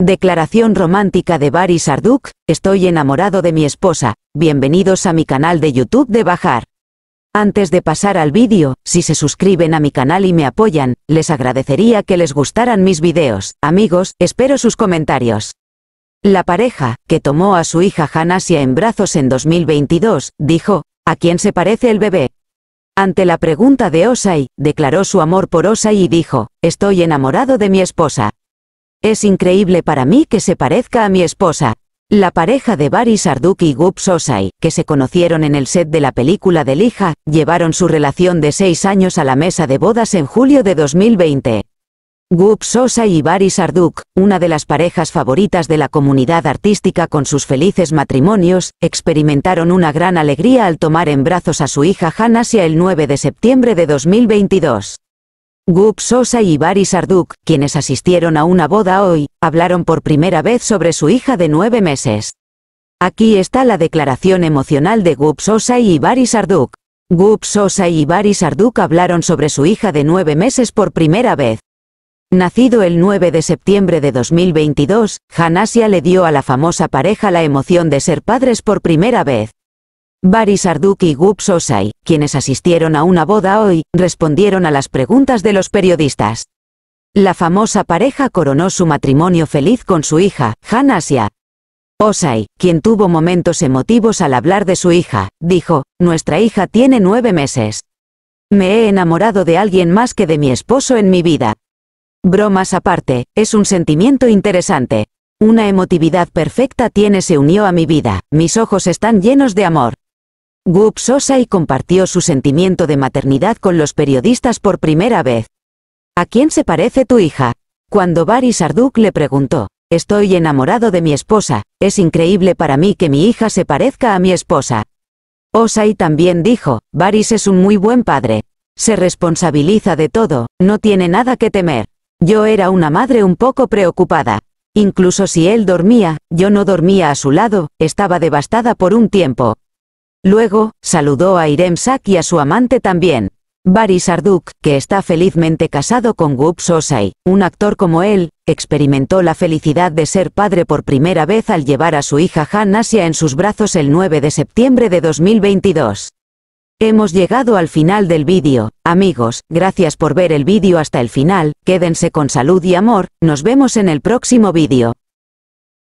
Declaración romántica de Bari Sarduk, estoy enamorado de mi esposa, bienvenidos a mi canal de YouTube de Bajar. Antes de pasar al vídeo, si se suscriben a mi canal y me apoyan, les agradecería que les gustaran mis videos. Amigos, espero sus comentarios. La pareja, que tomó a su hija Hanasia en brazos en 2022, dijo, ¿a quién se parece el bebé? Ante la pregunta de Osai, declaró su amor por Osay y dijo, estoy enamorado de mi esposa. Es increíble para mí que se parezca a mi esposa. La pareja de Barry Sarduk y Gup Sosai, que se conocieron en el set de la película de Lija, llevaron su relación de seis años a la mesa de bodas en julio de 2020. Gup Sosai y Barry Sarduk, una de las parejas favoritas de la comunidad artística con sus felices matrimonios, experimentaron una gran alegría al tomar en brazos a su hija Hanasia el 9 de septiembre de 2022. Gup Sosa y Bari Sarduk, quienes asistieron a una boda hoy, hablaron por primera vez sobre su hija de nueve meses. Aquí está la declaración emocional de Gup Sosa y Bari Sarduk. Gup Sosa y Bari Sarduk hablaron sobre su hija de nueve meses por primera vez. Nacido el 9 de septiembre de 2022, Hanasia le dio a la famosa pareja la emoción de ser padres por primera vez bari Sarduk y Gup Sosai, quienes asistieron a una boda hoy, respondieron a las preguntas de los periodistas. La famosa pareja coronó su matrimonio feliz con su hija, Han Asia. Osai, quien tuvo momentos emotivos al hablar de su hija, dijo, nuestra hija tiene nueve meses. Me he enamorado de alguien más que de mi esposo en mi vida. Bromas aparte, es un sentimiento interesante. Una emotividad perfecta tiene se unió a mi vida, mis ojos están llenos de amor. Gux Sosa y compartió su sentimiento de maternidad con los periodistas por primera vez. ¿A quién se parece tu hija? Cuando Baris Arduk le preguntó, estoy enamorado de mi esposa, es increíble para mí que mi hija se parezca a mi esposa. Osai también dijo, Baris es un muy buen padre. Se responsabiliza de todo, no tiene nada que temer. Yo era una madre un poco preocupada. Incluso si él dormía, yo no dormía a su lado, estaba devastada por un tiempo. Luego, saludó a Irem Sak y a su amante también. Baris Sarduk, que está felizmente casado con Gup Sosai, un actor como él, experimentó la felicidad de ser padre por primera vez al llevar a su hija Han Asia en sus brazos el 9 de septiembre de 2022. Hemos llegado al final del vídeo, amigos, gracias por ver el vídeo hasta el final, quédense con salud y amor, nos vemos en el próximo vídeo.